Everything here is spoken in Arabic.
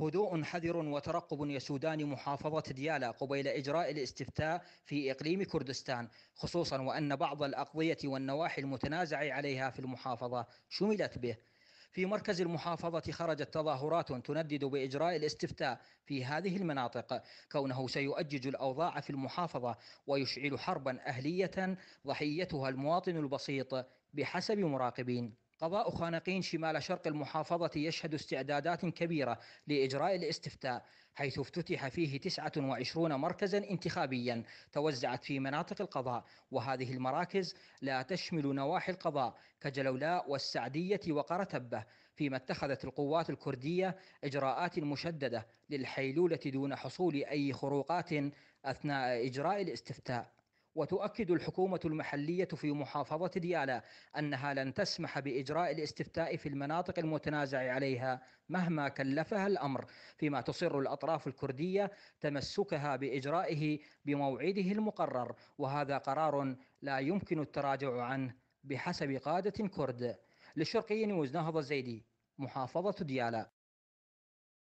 هدوء حذر وترقب يسودان محافظة ديالا قبيل إجراء الاستفتاء في إقليم كردستان خصوصا وأن بعض الأقضية والنواحي المتنازع عليها في المحافظة شملت به في مركز المحافظة خرجت تظاهرات تندد بإجراء الاستفتاء في هذه المناطق كونه سيؤجج الأوضاع في المحافظة ويشعل حربا أهلية ضحيتها المواطن البسيط بحسب مراقبين قضاء خانقين شمال شرق المحافظة يشهد استعدادات كبيرة لإجراء الاستفتاء حيث افتتح فيه 29 مركزا انتخابيا توزعت في مناطق القضاء وهذه المراكز لا تشمل نواحي القضاء كجلولاء والسعدية وقرتبة فيما اتخذت القوات الكردية إجراءات مشددة للحيلولة دون حصول أي خروقات أثناء إجراء الاستفتاء وتؤكد الحكومة المحلية في محافظة ديالى أنها لن تسمح بإجراء الاستفتاء في المناطق المتنازع عليها مهما كلفها الأمر فيما تصر الأطراف الكردية تمسكها بإجرائه بموعده المقرر وهذا قرار لا يمكن التراجع عنه بحسب قادة كرد للشرقي نيوز نهضة الزيدي محافظة ديالى